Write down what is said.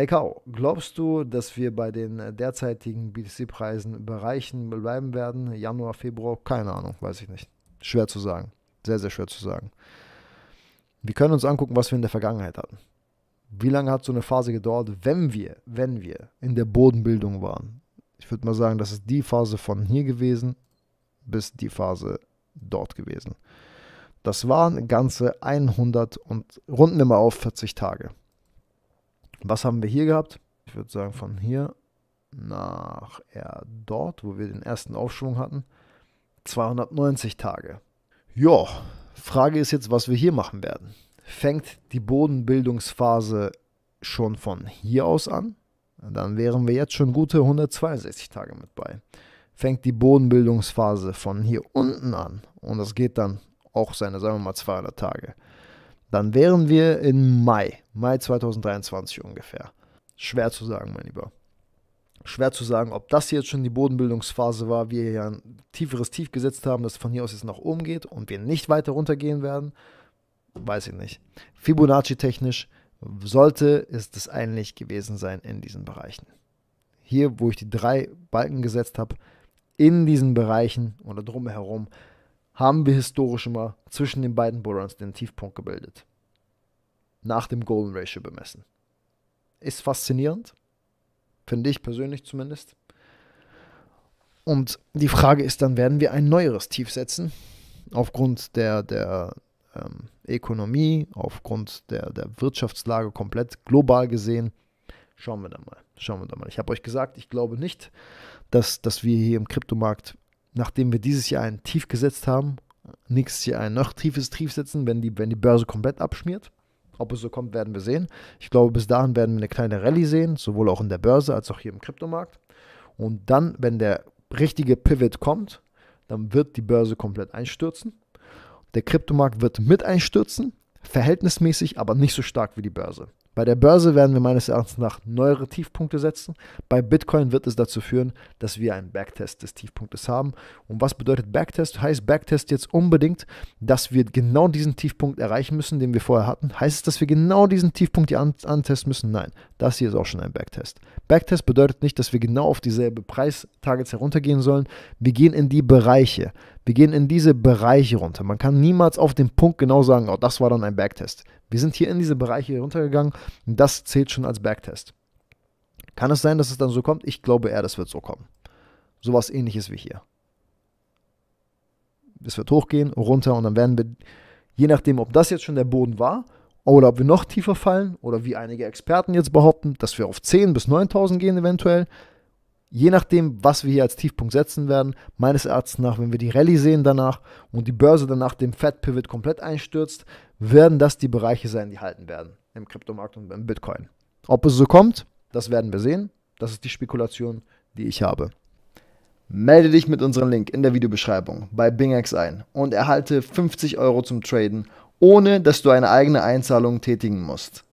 Hey Kau, glaubst du, dass wir bei den äh, derzeitigen BTC-Preisen Bereichen bleiben werden? Januar, Februar? Keine Ahnung, weiß ich nicht. Schwer zu sagen. Sehr, sehr schwer zu sagen. Wir können uns angucken, was wir in der Vergangenheit hatten. Wie lange hat so eine Phase gedauert, wenn wir, wenn wir in der Bodenbildung waren? Ich würde mal sagen, das ist die Phase von hier gewesen bis die Phase dort gewesen. Das waren ganze 100 und runden wir mal auf 40 Tage. Was haben wir hier gehabt? Ich würde sagen, von hier nach er dort, wo wir den ersten Aufschwung hatten, 290 Tage. Ja, Frage ist jetzt, was wir hier machen werden. Fängt die Bodenbildungsphase schon von hier aus an? Dann wären wir jetzt schon gute 162 Tage mit bei. Fängt die Bodenbildungsphase von hier unten an und das geht dann auch seine, sagen wir mal, 200 Tage. Dann wären wir im Mai Mai 2023 ungefähr. Schwer zu sagen, mein Lieber. Schwer zu sagen, ob das jetzt schon die Bodenbildungsphase war, wir hier ein tieferes Tief gesetzt haben, das von hier aus jetzt nach oben geht und wir nicht weiter runtergehen werden, weiß ich nicht. Fibonacci-technisch sollte es das eigentlich gewesen sein in diesen Bereichen. Hier, wo ich die drei Balken gesetzt habe, in diesen Bereichen oder drumherum, haben wir historisch immer zwischen den beiden Bordons den Tiefpunkt gebildet nach dem Golden Ratio bemessen. Ist faszinierend, finde ich persönlich zumindest. Und die Frage ist dann, werden wir ein neueres Tief setzen? Aufgrund der, der ähm, Ökonomie, aufgrund der, der Wirtschaftslage komplett global gesehen. Schauen wir da mal. Schauen wir da mal. Ich habe euch gesagt, ich glaube nicht, dass, dass wir hier im Kryptomarkt, nachdem wir dieses Jahr ein Tief gesetzt haben, nächstes Jahr ein noch tiefes Tief setzen, wenn die, wenn die Börse komplett abschmiert. Ob es so kommt, werden wir sehen. Ich glaube, bis dahin werden wir eine kleine Rallye sehen, sowohl auch in der Börse als auch hier im Kryptomarkt. Und dann, wenn der richtige Pivot kommt, dann wird die Börse komplett einstürzen. Der Kryptomarkt wird mit einstürzen, verhältnismäßig, aber nicht so stark wie die Börse. Bei der Börse werden wir meines Erachtens nach neuere Tiefpunkte setzen. Bei Bitcoin wird es dazu führen, dass wir einen Backtest des Tiefpunktes haben. Und was bedeutet Backtest? Heißt Backtest jetzt unbedingt, dass wir genau diesen Tiefpunkt erreichen müssen, den wir vorher hatten? Heißt es, dass wir genau diesen Tiefpunkt hier antesten müssen? Nein, das hier ist auch schon ein Backtest. Backtest bedeutet nicht, dass wir genau auf dieselbe Preistargets heruntergehen sollen. Wir gehen in die Bereiche. Wir gehen in diese Bereiche runter. Man kann niemals auf den Punkt genau sagen, oh, das war dann ein Backtest. Wir sind hier in diese Bereiche runtergegangen und das zählt schon als Backtest. Kann es sein, dass es dann so kommt? Ich glaube eher, das wird so kommen. Sowas ähnliches wie hier. Es wird hochgehen, runter und dann werden wir, je nachdem, ob das jetzt schon der Boden war oder ob wir noch tiefer fallen oder wie einige Experten jetzt behaupten, dass wir auf 10.000 bis 9.000 gehen eventuell, je nachdem, was wir hier als Tiefpunkt setzen werden, meines Erachtens nach, wenn wir die Rallye sehen danach und die Börse danach dem Fed Pivot komplett einstürzt, werden das die Bereiche sein, die halten werden im Kryptomarkt und im Bitcoin. Ob es so kommt, das werden wir sehen. Das ist die Spekulation, die ich habe. Melde dich mit unserem Link in der Videobeschreibung bei BingX ein und erhalte 50 Euro zum Traden, ohne dass du eine eigene Einzahlung tätigen musst.